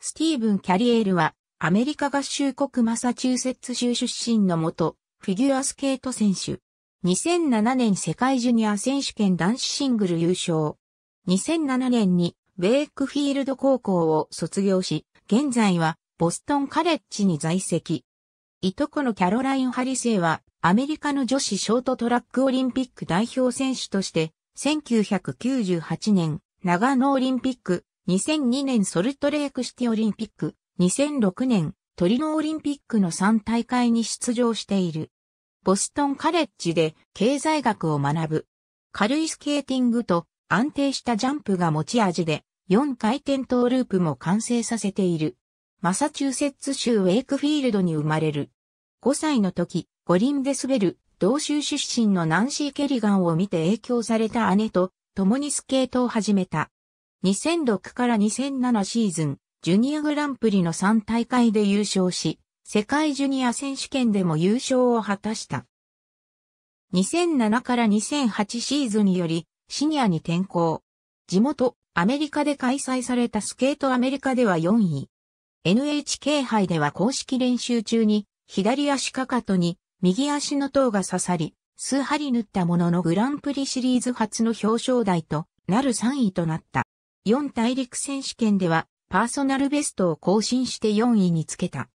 スティーブン・キャリエールは、アメリカ合衆国マサチューセッツ州出身の元、フィギュアスケート選手。2007年世界ジュニア選手権男子シングル優勝。2007年に、ウェイクフィールド高校を卒業し、現在は、ボストンカレッジに在籍。いとこのキャロライン・ハリセイは、アメリカの女子ショートトラックオリンピック代表選手として、1998年、長野オリンピック、2002年ソルトレークシティオリンピック、2006年トリノオリンピックの3大会に出場している。ボストンカレッジで経済学を学ぶ。軽いスケーティングと安定したジャンプが持ち味で、4回転トーループも完成させている。マサチューセッツ州ウェイクフィールドに生まれる。5歳の時、五輪で滑る、同州出身のナンシー・ケリガンを見て影響された姉と、共にスケートを始めた。2006から2007シーズン、ジュニアグランプリの3大会で優勝し、世界ジュニア選手権でも優勝を果たした。2007から2008シーズンにより、シニアに転向。地元、アメリカで開催されたスケートアメリカでは4位。NHK 杯では公式練習中に、左足かかとに、右足の頭が刺さり、数針縫ったもののグランプリシリーズ初の表彰台となる3位となった。4大陸選手権ではパーソナルベストを更新して4位につけた。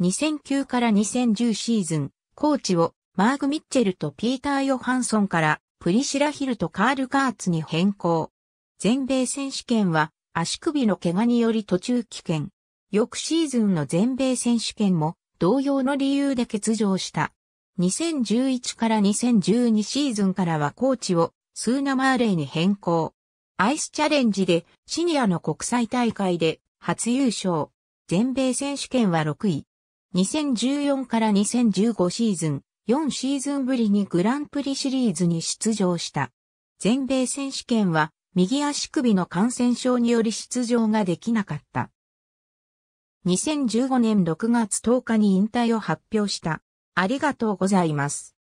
2009から2010シーズン、コーチをマーグ・ミッチェルとピーター・ヨハンソンからプリシラ・ヒルとカール・ガーツに変更。全米選手権は足首の怪我により途中棄権。翌シーズンの全米選手権も同様の理由で欠場した。2011から2012シーズンからはコーチをスーナ・マーレイに変更。アイスチャレンジでシニアの国際大会で初優勝。全米選手権は6位。2014から2015シーズン、4シーズンぶりにグランプリシリーズに出場した。全米選手権は右足首の感染症により出場ができなかった。2015年6月10日に引退を発表した。ありがとうございます。